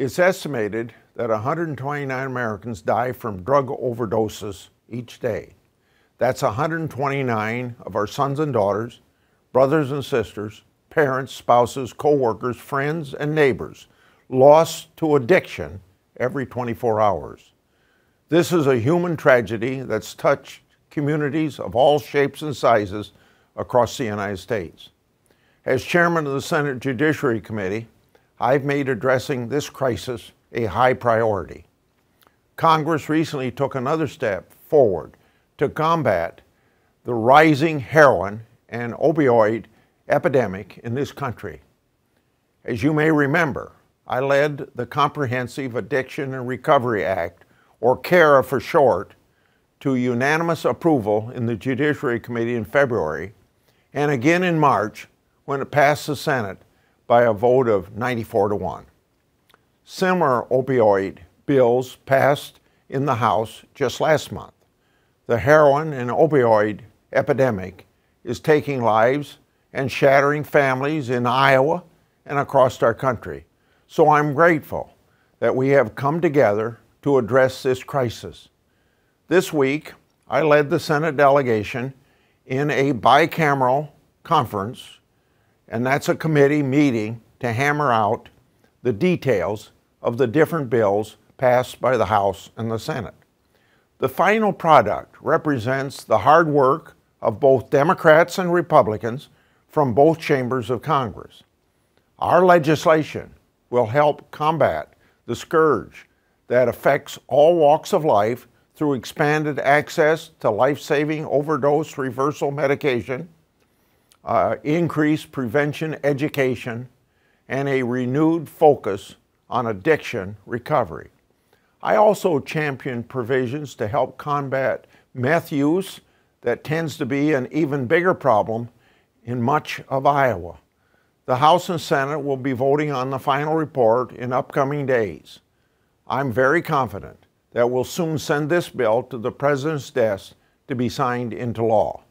It's estimated that 129 Americans die from drug overdoses each day. That's 129 of our sons and daughters, brothers and sisters, parents, spouses, coworkers, friends, and neighbors lost to addiction every 24 hours. This is a human tragedy that's touched communities of all shapes and sizes across the United States. As chairman of the Senate Judiciary Committee, I've made addressing this crisis a high priority. Congress recently took another step forward to combat the rising heroin and opioid epidemic in this country. As you may remember, I led the Comprehensive Addiction and Recovery Act, or CARA for short, to unanimous approval in the Judiciary Committee in February, and again in March when it passed the Senate by a vote of 94 to 1. Similar opioid bills passed in the House just last month. The heroin and opioid epidemic is taking lives and shattering families in Iowa and across our country. So I'm grateful that we have come together to address this crisis. This week, I led the Senate delegation in a bicameral conference and that's a committee meeting to hammer out the details of the different bills passed by the House and the Senate. The final product represents the hard work of both Democrats and Republicans from both chambers of Congress. Our legislation will help combat the scourge that affects all walks of life through expanded access to life saving overdose reversal medication uh, increased prevention education, and a renewed focus on addiction recovery. I also champion provisions to help combat meth use that tends to be an even bigger problem in much of Iowa. The House and Senate will be voting on the final report in upcoming days. I'm very confident that we'll soon send this bill to the President's desk to be signed into law.